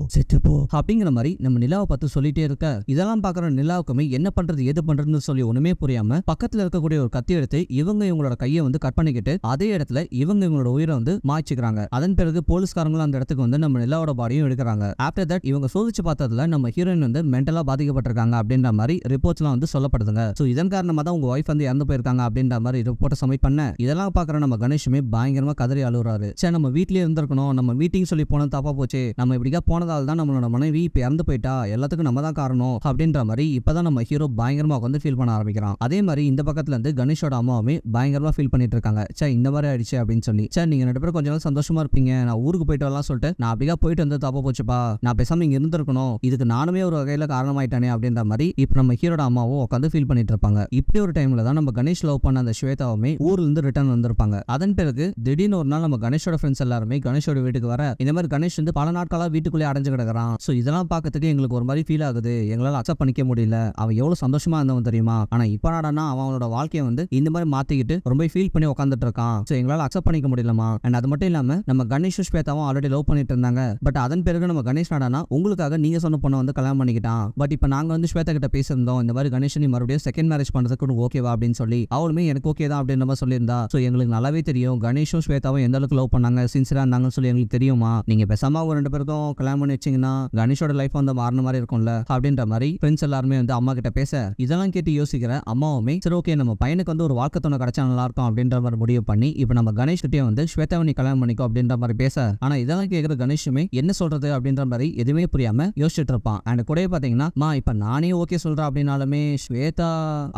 போ அப்படிங்கிற மாதிரி நம்ம நிலாவை பார்த்து சொல்லிட்டே இருக்க இதெல்லாம் பாக்குற நிலாவுக்குமே என்ன பண்றது எது பண்றதுன்னு சொல்லி ஒண்ணுமே புரியாம பக்கத்துல இருக்கக்கூடிய ஒரு கத்தி எடுத்து இவங்க இவங்களோட கையை வந்து கட் பண்ணிக்கிட்டு அதே இடத்துல இவங்க இவங்களோட உயிரை வந்து மாய்ச்சிக்கிறாங்க அதன் பிறகு போலீஸ்காரங்களும் அந்த இடத்துக்கு வந்து நம்ம நிலாவோட பாடியும் எடுக்கிறாங்க ஆஃப்டர் தட் இவங்க சோதிச்சு பார்த்ததுல நம்ம ஹீரோயின் வந்து மென்டலா பாதிக்கப்பட்டிருக்காங்க அப்படின்ற மாதிரி ரிப்போர்ட்ஸ்லாம் வந்து சொல்லப்படுதுங்க ஸோ இதன் காரணமாக தான் உங்க ஒய்ஃப் வந்து இறந்து போயிருக்காங்க அப்படின்ற மாதிரி ரிப்போர்ட்டை சப்மிட் பண்ண இதெல்லாம் பார்க்குற நம்ம கணேஷுமே பயங்கரமாக கதறி அழுகுறாரு சே நம்ம வீட்லயே இருந்திருக்கணும் நம்ம மீட்டிங் சொல்லி போனது தப்பா போச்சு நம்ம இப்படிக்கா போனதால் தான் நம்மளோட மனைவி இப்போ இறந்து போயிட்டா எல்லாத்துக்கும் நம்ம தான் காரணம் அப்படின்ற மாதிரி இப்போதான் நம்ம ஹீரோ பயங்கரமாக வந்து ஃபீல் பண்ண ஆரம்பிக்கிறான் அதே மாதிரி இந்த பக்கத்துல இருந்து கணேஷோட அம்மாவுமே பயங்கரமாக ஃபீல் பண்ணிட்டு இருக்காங்க சே இந்த மாதிரி ஆயிடுச்சு அப்படின்னு சொல்லி சே நீங்க ரெண்டு பேரும் கொஞ்ச நாள் சந்தோஷமா இருப்பீங்க நான் ஊருக்கு போயிட்டு வரலாம் சொல்லிட்டு நான் அப்படியே போயிட்டு வந்து தப்பா போச்சுப்பா நான் பேசாம இங்க இருந்திருக்கணும் இதுக்கு நானுமே ஒரு வகையில காரணமாயிட்டானே அப்படின்ற மாதிரி இப்ப நம்ம ஹீரோட அம்மாவும் உட்காந்து ஃபீல் பண்ணிட்டு இருப்பாங்க இப்படி ஒரு டைம்ல தான் நம்ம கணேஷ் லவ் பண்ண அந்த ஸ்வேதாவுமே ஊர்ல இருந்து ரிட்டர்ன் வந்திருப்பாங்க அதன் பிறகு திடீர்னு ஒரு நாள் நம்ம கணேஷோட ஃப்ரெண்ட்ஸ் எல்லாருமே கணேஷோட வீட்டுக்கு வர இந்த மாதிரி கணேஷ் வந்து பல நாட்களா வீட்டுக்குள்ளே அடைஞ்சு கிடக்குறான் சோ இதெல்லாம் பாக்கிறதுக்கு எங்களுக்கு ஒரு மாதிரி ஃபீல் ஆகுது எங்களால அக்செப்ட் பண்ணிக்க முடியல அவன் எவ்வளவு சந்தோஷமா இருந்தவன் தெரியுமா ஆனா இப்ப நாடனா அவனோட வாழ்க்கையை வந்து இந்த மாதிரி மாத்திக்கிட்டு ரொம்ப ஃபீல் பண்ணி உட்காந்துட்டு இருக்கான் சோ எங்களால அக்செப்ட் பண்ணிக்க முடியலமா அண்ட் அது மட்டும் இல்லாம நம்ம கணேஷ் ஸ்வேதாவும் ஆல்ரெடி லவ் பண்ணிட்டு இருந்தாங்க பட் அதன் பிறகு நம்ம கணேஷ் நாடானா உங்களுக்காக நீங்க சொன்ன பொண்ணை வந்து கல்யாணம் பண்ணிக்கிட்டான் பட் இப்போ நாங்க வந்து ஸ்வேதா கிட்ட பேசியிருந்தோம் இந்த மாதிரி கணேஷ் நீ மறுபடியும் செகண்ட் மேரேஜ் பண்றதுக்கு ஓகேவா அப்படின்னு சொல்லி அவளுமே எனக்கு ஓகே தான் அப்படின்ற மாதிரி சொல்லியிருந்தா ஸோ எங்களுக்கு நல்லாவே தெரியும் கணேஷும் ஸ்வேதாவும் எந்த அளவுக்கு லவ் பண்ணாங்க சின்சரா இருந்தாங்கன்னு சொல்லி எங்களுக்கு தெரியுமா நீங்க பெசாம ஒரு ரெண்டு பேருக்கும் கல்யாணம் பண்ணி வச்சீங்கன்னா கணேஷோட லைஃப் வந்து மாறின மாதிரி இருக்கும்ல அப்படின்ற மாதிரி ஃப்ரெண்ட்ஸ் எல்லாருமே வந்து அம்மா கிட்ட பேச இதெல்லாம் கேட்டு யோசிக்கிற அம்மாவுமே சரி ஓகே நம்ம பையனுக்கு வந்து ஒரு வாழ்க்கை தோணை கிடைச்சா நல்லா இருக்கும் அப்படின்ற மாதிரி முடிவு பண்ணி இப்போ நம்ம கணேஷ் கிட்டே வந்து கீதாவை நீ கல்யாணம் பண்ணிக்கோ அப்படின்ற மாதிரி பேச ஆனா இதெல்லாம் கேட்கிற கணேஷுமே என்ன சொல்றது அப்படின்ற மாதிரி எதுவுமே புரியாம யோசிச்சுட்டு இருப்பான் அண்ட் கூட பாத்தீங்கன்னா இப்ப நானே ஓகே சொல்றேன் அப்படின்னாலுமே ஸ்வேதா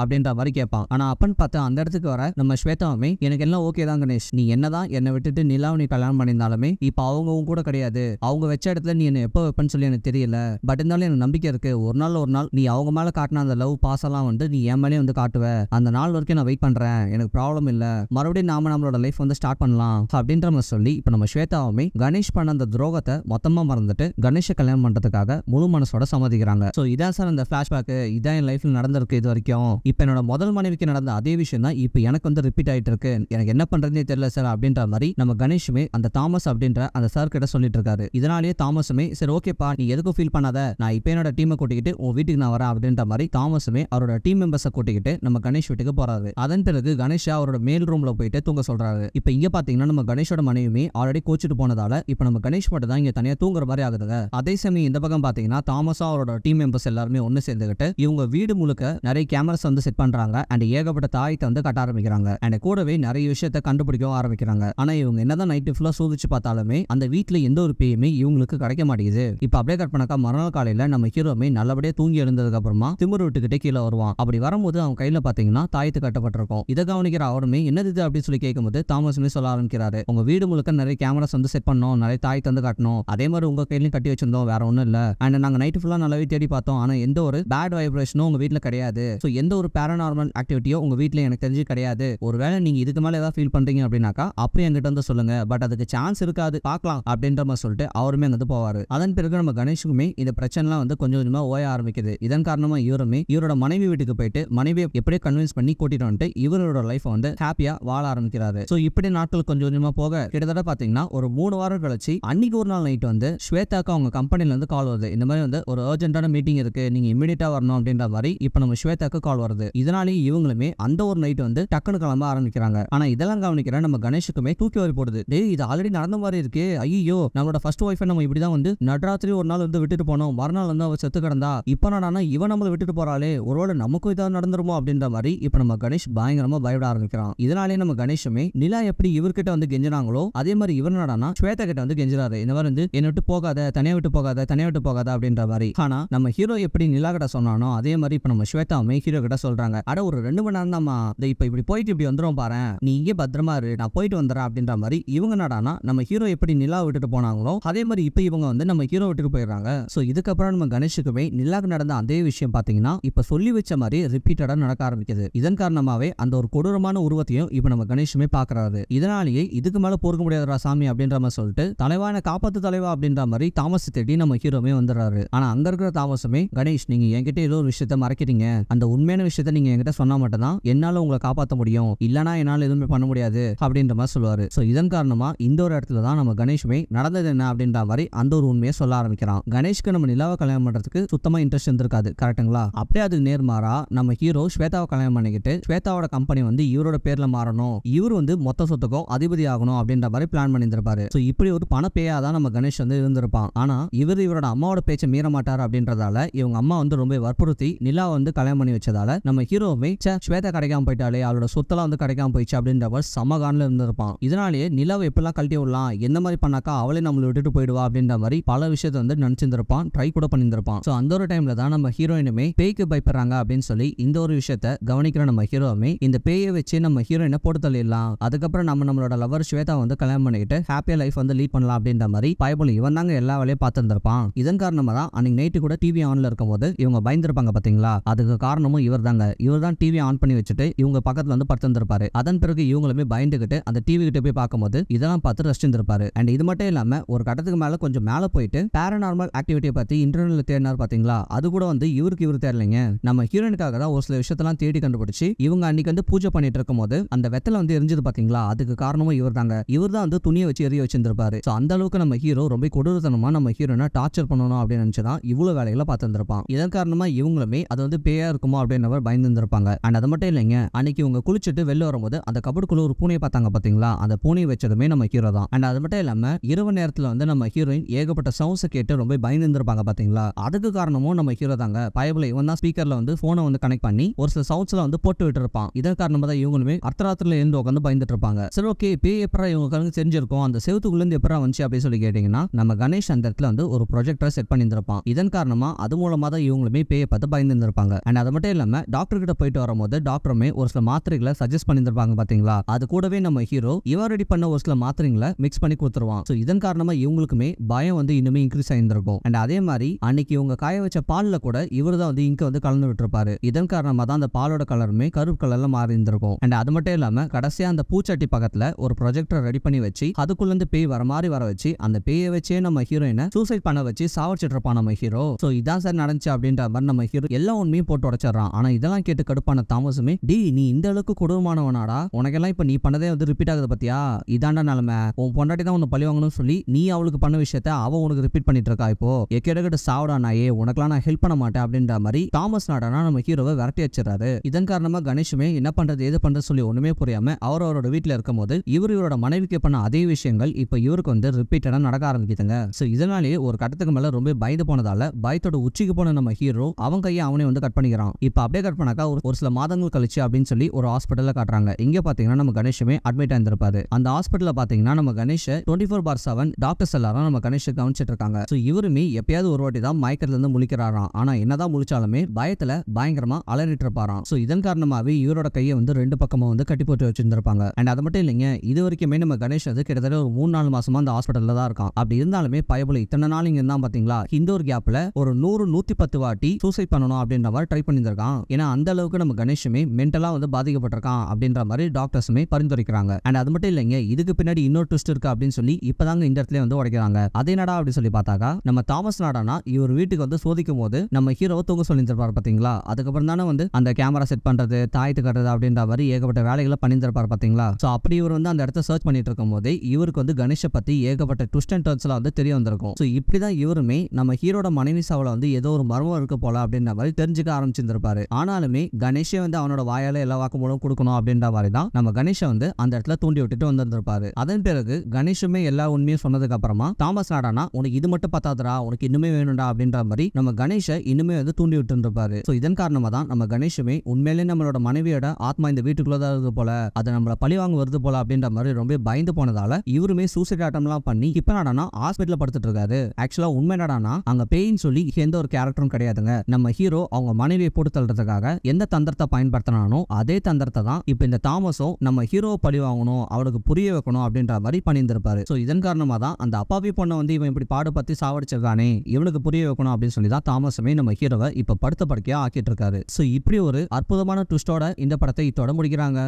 அப்படின்ற மாதிரி கேட்பான் ஆனா அப்பன்னு பார்த்தா அந்த இடத்துக்கு வர நம்ம ஸ்வேதாவுமே எனக்கு எல்லாம் ஓகே தான் கணேஷ் நீ என்னதான் என்னை விட்டுட்டு நிலாவை நீ கல்யாணம் பண்ணியிருந்தாலுமே இப்ப அவங்கவும் கூட கிடையாது அவங்க வச்ச இடத்துல நீ என்ன எப்போ வைப்பேன்னு சொல்லி எனக்கு தெரியல பட் இருந்தாலும் எனக்கு நம்பிக்கை இருக்கு ஒரு நாள் ஒரு நாள் நீ அவங்க மேல காட்டின அந்த லவ் பாசெல்லாம் வந்து நீ என் மேலே வந்து காட்டுவ அந்த நாள் வரைக்கும் நான் வெயிட் பண்றேன் எனக்கு ப்ராப்ளம் இல்ல மறுபடியும் நாம நம்மளோட லைஃப் வந்து ஸ்டார்ட் பண்ணலாம் அப்படின்ற மாதிரி சொல்லி இப்போ நம்ம ஸ்வேதாவுமே கணேஷ் பண்ண அந்த துரோகத்தை மொத்தமாக மறந்துட்டு கணேஷை கல்யாணம் பண்ணுறதுக்காக முழு மனசோட சம்மதிக்கிறாங்க ஸோ இதான் சார் அந்த ஃப்ளாஷ்பேக்கு இதான் என் லைஃப்பில் நடந்திருக்கு இது வரைக்கும் இப்போ என்னோட முதல் மனைவிக்கு நடந்த அதே விஷயம் தான் இப்போ எனக்கு வந்து ரிப்பீட் ஆகிட்டு இருக்கு எனக்கு என்ன பண்ணுறதுனே தெரியல சார் அப்படின்ற மாதிரி நம்ம கணேஷுமே அந்த தாமஸ் அப்படின்ற அந்த சார் கிட்ட சொல்லிட்டு இருக்காரு இதனாலேயே தாமஸுமே சரி ஓகேப்பா நீ எதுக்கும் ஃபீல் பண்ணாத நான் இப்போ என்னோட டீமை கூட்டிக்கிட்டு உன் வீட்டுக்கு நான் வரேன் அப்படின்ற மாதிரி தாமஸுமே அவரோட டீம் மெம்பர்ஸை கூட்டிக்கிட்டு நம்ம கணேஷ் வீட்டுக்கு போறாரு அதன் பிறகு கணேஷா அவரோட மேல் ரூம்ல போயிட்டு தூங்க சொல்றாரு இப்போ இங்க பாத்தீங்கன்னா நம்ம கணேஷோட மனைவியுமே ஆல்ரெடி கோச்சிட்டு போனதால இப்ப நம்ம கணேஷ் மட்டும் தான் இங்க தனியா தூங்குற மாதிரி ஆகுதுங்க அதே சமயம் இந்த பக்கம் பாத்தீங்கன்னா தாமஸா அவரோட டீம் மெம்பர்ஸ் எல்லாருமே ஒன்னு சேர்ந்துகிட்டு இவங்க வீடு முழுக்க நிறைய கேமராஸ் வந்து செட் பண்றாங்க அண்ட் ஏகப்பட்ட தாயத்தை வந்து கட்ட ஆரம்பிக்கிறாங்க அண்ட் கூடவே நிறைய விஷயத்த கண்டுபிடிக்கவும் ஆரம்பிக்கிறாங்க ஆனா இவங்க என்னதான் நைட் ஃபுல்லா சோதிச்சு பார்த்தாலுமே அந்த வீட்டுல எந்த ஒரு பேயுமே இவங்களுக்கு கிடைக்க மாட்டேங்குது இப்ப அப்படியே கட் பண்ணக்கா மறுநாள் காலையில நம்ம ஹீரோமே நல்லபடியா தூங்கி எழுந்ததுக்கு அப்புறமா திமுரு விட்டுகிட்டே கீழே வருவான் அப்படி வரும்போது அவன் கையில பாத்தீங்கன்னா தாயத்து கட்டப்பட்டிருக்கும் இதை கவனிக்கிற அவருமே என்னது அப்படின்னு சொல்லி கேட்கும்போது தாமஸ்மே சொல்ல ஆரம்பிக்கிறாரு சொல்லியிருக்காரு உங்க வீடு முழுக்க நிறைய கேமராஸ் வந்து செட் பண்ணோம் நிறைய தாய் தந்து காட்டணும் அதே மாதிரி உங்க கையிலையும் கட்டி வச்சிருந்தோம் வேற ஒன்றும் இல்லை அண்ட் நாங்கள் நைட்டு ஃபுல்லாக நல்லாவே தேடி பார்த்தோம் ஆனால் எந்த ஒரு பேட் வைப்ரேஷனும் உங்க வீட்டில் கிடையாது ஸோ எந்த ஒரு பேரநார்மல் ஆக்டிவிட்டியோ உங்க வீட்டில் எனக்கு தெரிஞ்சு கிடையாது ஒருவேளை நீங்க இதுக்கு மேலே ஏதாவது ஃபீல் பண்றீங்க அப்படின்னாக்கா அப்படியே எங்கிட்ட வந்து சொல்லுங்க பட் அதுக்கு சான்ஸ் இருக்காது பார்க்கலாம் அப்படின்ற மாதிரி சொல்லிட்டு அவருமே அங்கிருந்து போவாரு அதன் பிறகு நம்ம கணேஷுக்குமே இந்த பிரச்சனைலாம் வந்து கொஞ்சம் கொஞ்சமா ஓய ஆரம்பிக்குது இதன் காரணமா இவருமே இவரோட மனைவி வீட்டுக்கு போயிட்டு மனைவியை எப்படியே கன்வின்ஸ் பண்ணி கூட்டிட்டு வந்துட்டு இவரோட லைஃப் வந்து ஹாப்பியா வாழ ஆரம்பிக்கிறாரு ஸோ இப்படி நாட்கள் கொஞ்சம் நம்ம போக கிட்டத்தட்ட பாத்தீங்கன்னா ஒரு மூணு வாரம் கழிச்சு அன்னைக்கு ஒரு நாள் நைட் வந்து ஸ்வேதாக்கா அவங்க கம்பெனில இருந்து கால் வருது இந்த மாதிரி வந்து ஒரு அர்ஜென்டான மீட்டிங் இருக்கு நீங்க இமீடியட்டா வரணும் அப்படின்ற மாதிரி இப்ப நம்ம ஸ்வேதாக்கு கால் வருது இதனாலேயே இவங்களுமே அந்த ஒரு நைட் வந்து டக்குனு கிளம்ப ஆரம்பிக்கிறாங்க ஆனா இதெல்லாம் கவனிக்கிற நம்ம கணேஷுக்குமே தூக்கி வரி போடுது டேய் இது ஆல்ரெடி நடந்த மாதிரி இருக்கு ஐயோ நம்மளோட ஃபர்ஸ்ட் ஒய்ஃபை நம்ம இப்படிதான் வந்து நடராத்திரி ஒரு நாள் வந்து விட்டுட்டு போனோம் மறுநாள் வந்து அவர் செத்து கிடந்தா இப்ப நான் இவன் நம்மளை விட்டுட்டு போறாளே ஒருவேளை நமக்கும் இதாவது நடந்துருமோ அப்படின்ற மாதிரி இப்ப நம்ம கணேஷ் பயங்கரமா பயப்பட ஆரம்பிக்கிறான் இதனாலே நம்ம கணேஷுமே நிலா எப்படி இவர்கிட்ட வந்து கெஞ்சினாங்களோ அதே மாதிரி இவர் நடனா ஸ்வேதா கிட்ட வந்து கெஞ்சுறாரு இந்த மாதிரி வந்து என்ன விட்டு போகாத தனியா விட்டு போகாத தனியா விட்டு போகாத அப்படின்ற மாதிரி ஆனா நம்ம ஹீரோ எப்படி நிலா கிட்ட சொன்னானோ அதே மாதிரி இப்ப நம்ம ஸ்வேதாவுமே ஹீரோ கிட்ட சொல்றாங்க அட ஒரு ரெண்டு மணி நேரம் தான்மா இப்ப இப்படி போயிட்டு இப்படி வந்துடும் பாரு நீ இங்கே பத்திரமா இரு நான் போயிட்டு வந்துற அப்படின்ற மாதிரி இவங்க நடனா நம்ம ஹீரோ எப்படி நிலா விட்டுட்டு போனாங்களோ அதே மாதிரி இப்ப இவங்க வந்து நம்ம ஹீரோ விட்டுட்டு போயிடுறாங்க சோ இதுக்கப்புறம் நம்ம கணேஷுக்குமே நிலாக்கு நடந்த அதே விஷயம் பாத்தீங்கன்னா இப்ப சொல்லி வச்ச மாதிரி ரிப்பீட்டடா நடக்க ஆரம்பிக்குது இதன் காரணமாவே அந்த ஒரு கொடூரமான உருவத்தையும் இப்ப நம்ம கணேஷுமே பாக்குறாரு இதனாலேயே இதுக்கு மேலே பொறுக்க முடியாதரா சாமி அப்படின்ற மாதிரி சொல்லிட்டு தலைவான காப்பாத்து தலைவா அப்படின்ற மாதிரி தாமஸ் தேடி நம்ம ஹீரோமே வந்துடுறாரு ஆனா அங்க இருக்கிற தாமசமே கணேஷ் நீங்க என்கிட்ட ஏதோ ஒரு விஷயத்த மறைக்கிறீங்க அந்த உண்மையான விஷயத்த நீங்க என்கிட்ட சொன்னா மட்டும் தான் என்னால உங்களை காப்பாற்ற முடியும் இல்லனா என்னால எதுவுமே பண்ண முடியாது அப்படின்ற மாதிரி சொல்லுவாரு ஸோ இதன் காரணமா இந்த ஒரு இடத்துல தான் நம்ம கணேஷுமே நடந்தது என்ன அப்படின்ற மாதிரி அந்த ஒரு உண்மையை சொல்ல ஆரம்பிக்கிறான் கணேஷ்க்கு நம்ம நிலாவை கல்யாணம் பண்றதுக்கு சுத்தமா இன்ட்ரெஸ்ட் இருந்திருக்காது கரெக்டுங்களா அப்படியே அது நேர்மாறா நம்ம ஹீரோ ஸ்வேதாவை கல்யாணம் பண்ணிக்கிட்டு ஸ்வேதாவோட கம்பெனி வந்து இவரோட பேர்ல மாறணும் இவர் வந்து மொத்த சொத்துக்கும் அதிபதியாக ஆகணும் அப்படின்ற மாதிரி பிளான் பண்ணியிருப்பாரு ஸோ இப்படி ஒரு பேயா தான் நம்ம கணேஷ் வந்து இருந்திருப்பான் ஆனால் இவர் இவரோட அம்மாவோட பேச்சை மீற மாட்டார் அப்படின்றதால இவங்க அம்மா வந்து ரொம்ப வற்புறுத்தி நிலா வந்து கல்யாணம் பண்ணி வச்சதால நம்ம ஹீரோவுமே ஸ்வேதா கிடைக்காம போயிட்டாலே அவளோட சொத்தெல்லாம் வந்து கிடைக்காம போயிடுச்சு அப்படின்ற மாதிரி சமகானில் இருந்திருப்பான் இதனாலேயே நிலாவை எப்படிலாம் கழட்டி விடலாம் என்ன மாதிரி பண்ணாக்கா அவளே நம்மளை விட்டுட்டு போயிடுவா அப்படின்ற மாதிரி பல விஷயத்தை வந்து நினைச்சிருந்திருப்பான் ட்ரை கூட பண்ணியிருப்பான் ஸோ அந்த ஒரு டைம்ல தான் நம்ம ஹீரோயினுமே பேய்க்கு பயப்படுறாங்க அப்படின்னு சொல்லி இந்த ஒரு விஷயத்த கவனிக்கிற நம்ம ஹீரோவுமே இந்த பேயை வச்சு நம்ம ஹீரோயினை போட்டு தள்ளிடலாம் அதுக்கப்புறம் நம்ம நம்மளோட லவர் அப்புறம் ஸ்வேதா வந்து கல்யாணம் பண்ணிக்கிட்டு ஹாப்பியா லைஃப் வந்து லீட் பண்ணலாம் அப்படின்ற மாதிரி பயபுல இவன் தாங்க எல்லா வேலையும் பார்த்திருந்திருப்பான் இதன் காரணமா தான் அன்னைக்கு நைட்டு கூட டிவி ஆன்ல இருக்கும்போது இவங்க பயந்துருப்பாங்க பாத்தீங்களா அதுக்கு காரணமும் இவர் தாங்க இவர் தான் டிவி ஆன் பண்ணி வச்சுட்டு இவங்க பக்கத்துல வந்து படுத்திருந்திருப்பாரு அதன் பிறகு இவங்களுமே பயந்துகிட்டு அந்த டிவி கிட்ட போய் பார்க்கும்போது இதெல்லாம் பார்த்து ரசிச்சிருந்திருப்பாரு அண்ட் இது மட்டும் இல்லாம ஒரு கட்டத்துக்கு மேல கொஞ்சம் மேல போயிட்டு பேரநார்மல் ஆக்டிவிட்டியை பத்தி இன்டர்நெட்ல தேடினார் பாத்தீங்களா அது கூட வந்து இவருக்கு இவர் தேடலைங்க நம்ம ஹீரோனுக்காக தான் ஒரு சில விஷயத்தெல்லாம் தேடி கண்டுபிடிச்சு இவங்க அன்னைக்கு வந்து பூஜை பண்ணிட்டு இருக்கும் போது அந்த வெத்தலை வந்து எரிஞ்சது பாத்தீங்களா அதுக்கு காரணமும் இவர் போட்டிருக்காங்க இவர் தான் வந்து துணியை வச்சு எரிய வச்சிருந்திருப்பாரு ஸோ அந்த அளவுக்கு நம்ம ஹீரோ ரொம்ப கொடூரத்தனமா நம்ம ஹீரோனா டார்ச்சர் பண்ணணும் அப்படின்னு நினைச்சதான் இவ்வளவு வேலைகளை பார்த்துருப்பான் இதன் காரணமா இவங்களுமே அது வந்து பேயா இருக்குமா அப்படின்ற பயந்து இருந்திருப்பாங்க அண்ட் அது மட்டும் இல்லைங்க அன்னைக்கு இவங்க குளிச்சுட்டு வெளில வரும்போது அந்த கபடுக்குள்ள ஒரு பூனையை பார்த்தாங்க பாத்தீங்களா அந்த பூனையை வச்சதுமே நம்ம ஹீரோ தான் அண்ட் அது மட்டும் இல்லாம இரவு நேரத்துல வந்து நம்ம ஹீரோயின் ஏகப்பட்ட சவுண்ட்ஸை கேட்டு ரொம்ப பயந்து இருந்திருப்பாங்க பாத்தீங்களா அதுக்கு காரணமும் நம்ம ஹீரோ தாங்க பயபுல இவன் தான் ஸ்பீக்கர்ல வந்து போனை வந்து கனெக்ட் பண்ணி ஒரு சில சவுண்ட்ஸ்ல வந்து போட்டு விட்டு இருப்பான் இதன் காரணமா தான் இவங்களுமே அர்த்தராத்திரில இருந்து உட்காந்து பயந்துட்டு இருப்பாங்க சரி ஓகே பேய எப்படா இவங்க கலந்து தெரிஞ்சிருக்கும் அந்த செவத்துக்குள்ளேருந்து எப்படா வந்துச்சு அப்படின்னு சொல்லி கேட்டிங்கன்னா நம்ம கணேஷ் அந்த இடத்துல வந்து ஒரு ப்ரொஜெக்டரை செட் பண்ணியிருந்திருப்பான் இதன் காரணமாக அது மூலமாக தான் இவங்களுமே பேய பார்த்து பயந்துருந்திருப்பாங்க அண்ட் அது மட்டும் இல்லாமல் டாக்டர் கிட்ட போயிட்டு வரும்போது டாக்டருமே ஒரு சில மாத்திரைகளை சஜஸ்ட் பண்ணியிருந்திருப்பாங்க பார்த்தீங்களா அது கூடவே நம்ம ஹீரோ இவர் ரெடி பண்ண ஒரு சில மாத்திரைகளை மிக்ஸ் பண்ணி கொடுத்துருவான் ஸோ இதன் காரணமாக இவங்களுக்குமே பயம் வந்து இன்னுமே இன்க்ரீஸ் ஆயிருந்திருக்கும் அண்ட் அதே மாதிரி அன்னைக்கு இவங்க காய வச்ச பாலில் கூட இவர் தான் வந்து இங்க வந்து கலந்து விட்டுருப்பாரு இதன் காரணமாக தான் அந்த பாலோட கலருமே கருப்பு கலரில் மாறி இருந்திருக்கும் அண்ட் அது மட்டும் இல்லாமல் கடைசியாக அந்த பூச்சட்டி பக்கத்தில் ஒரு ப்ரொஜெக்டரை ரெடி பண்ணி வச்சு அதுக்குள்ள இருந்து பேய் வர மாதிரி வர வச்சு அந்த பேயை வச்சே நம்ம ஹீரோயினை சூசைட் பண்ண வச்சு சாவச்சிட்டு இருப்பான் நம்ம ஹீரோ ஸோ இதான் சார் நடந்துச்சு அப்படின்ற மாதிரி நம்ம ஹீரோ எல்லா உண்மையும் போட்டு உடச்சிடறான் ஆனால் இதெல்லாம் கேட்டு கடுப்பான தாமசுமே டி நீ இந்த அளவுக்கு கொடுமானவனாடா உனக்கெல்லாம் இப்போ நீ பண்ணதே வந்து ரிப்பீட் ஆகுது பாத்தியா இதாண்டா நிலமை உன் பொண்டாட்டி தான் உன்னை பழி வாங்கணும்னு சொல்லி நீ அவளுக்கு பண்ண விஷயத்த அவ உனக்கு ரிப்பீட் பண்ணிட்டு இருக்கா இப்போ எக்கேடகிட்ட சாவடா நாயே உனக்கெல்லாம் நான் ஹெல்ப் பண்ண மாட்டேன் அப்படின்ற மாதிரி தாமஸ் நாடனா நம்ம ஹீரோவை விரட்டி வச்சிடறாரு இதன் காரணமா கணேஷுமே என்ன பண்றது எது பண்றது சொல்லி ஒண்ணுமே புரியாம அவர் அவரோட வீட்டில் இருக்கும் போது இவர் இவரோட மனைவிக்கு பண்ண அதே விஷயங்கள் இப்போ இவருக்கு வந்து ரிப்பீட்டடா நடக்க ஆரம்பிக்குதுங்க ஸோ இதனாலேயே ஒரு கட்டத்துக்கு மேலே ரொம்ப பயந்து போனதால பயத்தோட உச்சிக்கு போன நம்ம ஹீரோ அவன் கையை அவனே வந்து கட் பண்ணிக்கிறான் இப்போ அப்படியே கட் பண்ணாக்கா ஒரு சில மாதங்கள் கழிச்சு அப்படின்னு சொல்லி ஒரு ஹாஸ்பிட்டல்ல காட்டுறாங்க இங்கே பார்த்தீங்கன்னா நம்ம கணேஷுமே அட்மிட் ஆயிருந்திருப்பாரு அந்த ஹாஸ்பிட்டலில் பார்த்தீங்கன்னா நம்ம Ganesh twenty four bar seven doctors எல்லாரும் நம்ம கணேஷை கவனிச்சிட்டு இருக்காங்க ஸோ இவருமே எப்பயாவது ஒரு வாட்டி தான் மயக்கத்துல இருந்து முழிக்கிறாராம் ஆனால் என்னதான் முழிச்சாலுமே பயத்துல பயங்கரமா அலறிட்டு இருப்பாராம் ஸோ இதன் காரணமாவே இவரோட கையை வந்து ரெண்டு பக்கமும் வந்து கட்டி போட்டு வச்சிருந்திருப்பாங்க அண்ட் அது மட்டும் இல்லைங்க இது வரைக்கும் நம்ம கணேஷ் வந்து கிட்டத்தட்ட ஒரு மூணு நாலு மாசமா அந்த ஹாஸ்பிட்டல்ல தான் இருக்கான் அப்படி இருந்தாலுமே பயபுல இத்தனை நாள் இங்க இருந்தா பாத்தீங்களா இண்டோர் கேப்ல ஒரு நூறு நூத்தி பத்து வாட்டி சூசைட் பண்ணணும் அப்படின்ற மாதிரி ட்ரை பண்ணியிருக்கான் ஏன்னா அந்த அளவுக்கு நம்ம கணேஷுமே மென்டலா வந்து பாதிக்கப்பட்டிருக்கான் அப்படின்ற மாதிரி டாக்டர்ஸுமே பரிந்துரைக்கிறாங்க அண்ட் அது மட்டும் இல்லைங்க இதுக்கு பின்னாடி இன்னொரு ட்விஸ்ட் இருக்கு அப்படின்னு சொல்லி இப்பதாங்க இந்த இடத்துல வந்து உடைக்கிறாங்க அதே நடா அப்படின்னு சொல்லி பார்த்தாக்கா நம்ம தாமஸ் நாடானா இவர் வீட்டுக்கு வந்து சோதிக்கும் போது நம்ம ஹீரோ தூங்க சொல்லியிருப்பார் பாத்தீங்களா அதுக்கப்புறம் தானே வந்து அந்த கேமரா செட் பண்றது தாய்த்து கட்டுறது அப்படின்ற மாதிரி ஏகப்பட்ட வேலைகளை பண்ணியிருப்பார் பாத்தீங்களா சோ அப்படி இவர் வந்து அந்த விஷயத்த சர்ச் பண்ணிட்டு இருக்கும் போதே இவருக்கு வந்து கணேஷை பற்றி ஏகப்பட்ட ட்விஸ்ட் அண்ட் டர்ன்ஸ்லாம் வந்து தெரிய வந்திருக்கும் ஸோ இப்படி தான் இவருமே நம்ம ஹீரோட மனைவி சாவில் வந்து ஏதோ ஒரு மர்மம் இருக்க போல அப்படின்ற மாதிரி தெரிஞ்சுக்க ஆரம்பிச்சிருந்திருப்பாரு ஆனாலுமே கணேஷே வந்து அவனோட வாயால எல்லா வாக்குமூலம் கொடுக்கணும் அப்படின்ற மாதிரி தான் நம்ம கணேஷை வந்து அந்த இடத்துல தூண்டி விட்டுட்டு வந்திருந்திருப்பாரு அதன் பிறகு கணேஷுமே எல்லா உண்மையும் சொன்னதுக்கு அப்புறமா தாமஸ் நாடானா உனக்கு இது மட்டும் பத்தாதரா உனக்கு இன்னுமே வேணும்டா அப்படின்ற மாதிரி நம்ம கணேஷை இன்னுமே வந்து தூண்டி விட்டு ஸோ இதன் காரணமாக தான் நம்ம கணேஷுமே உண்மையிலேயே நம்மளோட மனைவியோட ஆத்மா இந்த வீட்டுக்குள்ளதான் இருக்கு போல அதை நம்மளை பழி வாங்க வருது போல அப்படின்ற மாதிரி அவர் ரொம்ப பயந்து போனதால இவருமே சூசைட் ஆட்டம்லாம் பண்ணி இப்ப என்னடா ஹாஸ்பிட்டல் படுத்துட்டு இருக்காரு ஆக்சுவலா உண்மை என்னடானா அங்க பேயின் சொல்லி எந்த ஒரு கேரக்டரும் கிடையாதுங்க நம்ம ஹீரோ அவங்க மனைவியை போட்டு தள்ளுறதுக்காக எந்த தந்திரத்தை பயன்படுத்தினானோ அதே தந்திரத்தை தான் இப்ப இந்த தாமஸும் நம்ம ஹீரோவை பழி வாங்கணும் அவளுக்கு புரிய வைக்கணும் அப்படின்ற மாதிரி பண்ணியிருந்திருப்பாரு ஸோ இதன் காரணமா தான் அந்த அப்பாவி பொண்ணை வந்து இவன் இப்படி பாடுபத்தி சாவடிச்சிருக்கானே இவனுக்கு புரிய வைக்கணும் அப்படின்னு சொல்லி தான் தாமஸுமே நம்ம ஹீரோவை இப்ப படுத்த படுக்கையா ஆக்கிட்டு இருக்காரு ஸோ இப்படி ஒரு அற்புதமான ட்விஸ்டோட இந்த படத்தை தொடர முடிக்கிறாங்க